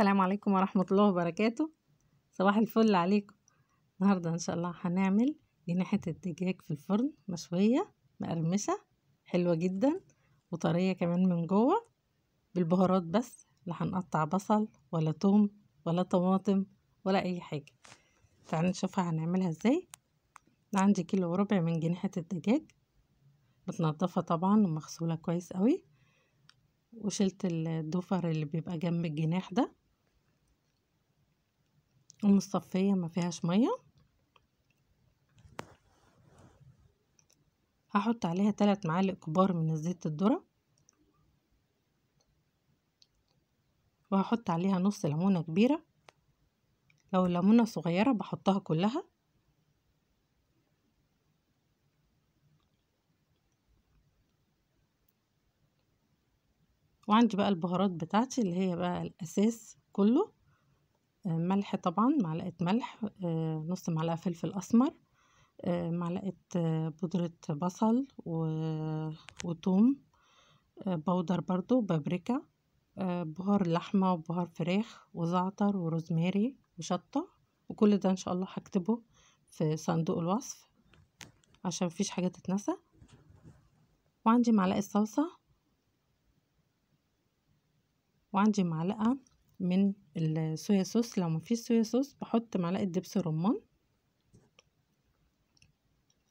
السلام عليكم ورحمة الله وبركاته صباح الفل عليكم النهاردة إن شاء الله هنعمل جناحة الدجاج في الفرن مشوية مقرمشة حلوة جدا وطرية كمان من جوه بالبهارات بس لا هنقطع بصل ولا توم ولا طماطم ولا أي حاجة تعالوا نشوفها هنعملها ازاي عندي كيلو وربع من جناحة الدجاج متنضفة طبعا ومغسولة كويس قوي وشلت الدفر اللي بيبقى جنب الجناح ده ومصفية ما فيهاش مية هحط عليها ثلاث معالق كبار من الزيت الذرة وهحط عليها نص ليمونة كبيرة لو الليمونة صغيرة بحطها كلها وعندي بقى البهارات بتاعتي اللي هي بقى الأساس كله آه، ملح طبعا معلقة ملح آه، نص معلقة فلفل أسمر آه، معلقة بودرة بصل وتوم بودر برضو بابريكا بهار لحمة وبهار فراخ وزعتر وروزماري وشطة وكل ده إن شاء الله هكتبه في صندوق الوصف عشان مفيش حاجة تتنسى وعندي معلقة صلصة وعندي معلقة من الصويا صوص لو مفيش صويا صوص بحط معلقة دبس رمان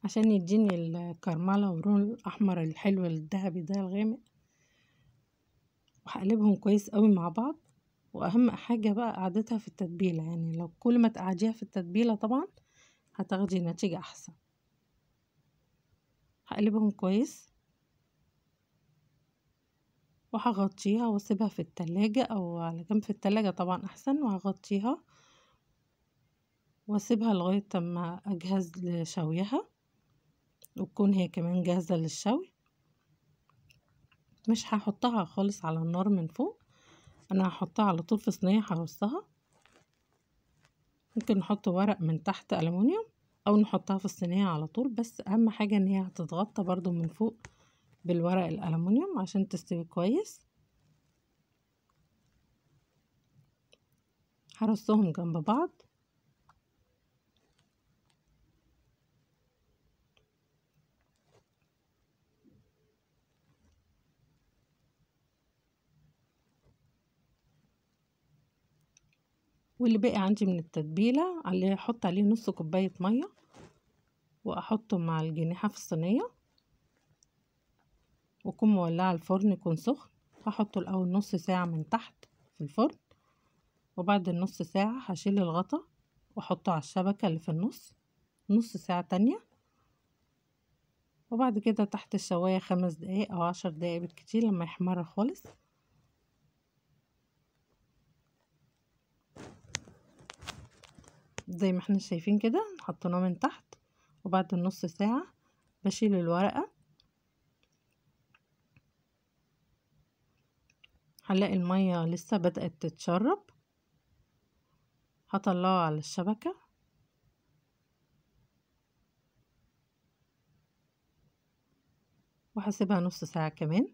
عشان يديني الكرملة واللون الأحمر الحلو الذهبي ده الغامق وهقلبهم كويس قوي مع بعض واهم حاجة بقى قعدتها في التتبيلة يعني لو كل ما تقعديها في التتبيلة طبعا هتاخدي نتيجة احسن هقلبهم كويس وهغطيها واسيبها في التلاجة او على جنب في التلاجة طبعا احسن وهغطيها واسيبها لغاية اما اجهز لشويها وتكون هي كمان جاهزة للشوي مش هحطها خالص على النار من فوق انا هحطها على طول في صينية هرصها ممكن نحط ورق من تحت ألمونيوم او نحطها في الصينية على طول بس اهم حاجة ان هي هتتغطى برضو من فوق بالورق الألمنيوم عشان تستوي كويس هرصهم جنب بعض واللي بقي عندي من التتبيلة اللي هحط عليه نص كوباية مية وأحطه مع الجنيحة في الصينية واكون مولعه الفرن يكون سخن هحطه الاول نص ساعه من تحت في الفرن وبعد النص ساعه هشيل الغطا واحطه على الشبكه اللي في النص نص ساعه تانية وبعد كده تحت الشوايه خمس دقايق او عشر دقايق بالكتير لما يحمر خالص زي ما احنا شايفين كده حطيناه من تحت وبعد النص ساعه بشيل الورقه هنلاقي المية لسه بدأت تتشرب هطلعه على الشبكة وهسيبها نص ساعة كمان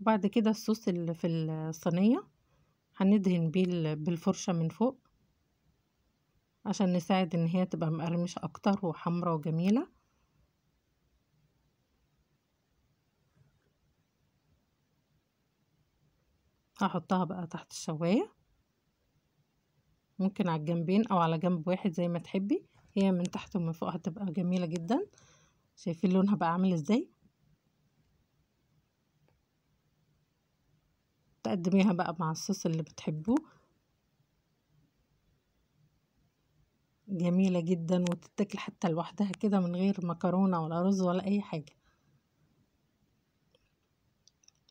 بعد كده الصوص اللي في الصينية هندهن بيه بالفرشة من فوق عشان نساعد ان هي تبقى مقرمشة اكتر وحمرة وجميلة هحطها بقى تحت الشواية ممكن على الجنبين او على جنب واحد زي ما تحبي هي من تحت ومن فوق هتبقى جميلة جدا شايفين لونها بقى عامل ازاي تقدميها بقى مع الصوص اللي بتحبوه جميلة جدا وتتاكل حتى لوحدها كده من غير مكرونة ولا رز ولا أي حاجة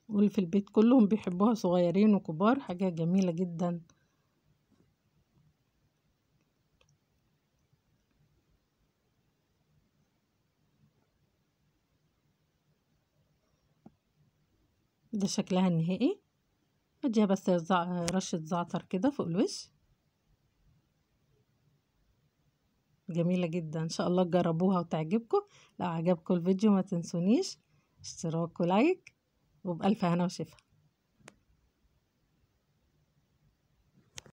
واللي في البيت كلهم بيحبوها صغيرين وكبار حاجة جميلة جدا ده شكلها النهائي اديها بس رشة زعتر كده فوق الوش جميلة جدا ان شاء الله تجربوها وتعجبكم لو عجبكم الفيديو ما تنسونيش اشتراك ولايك وبألف هنا وشفا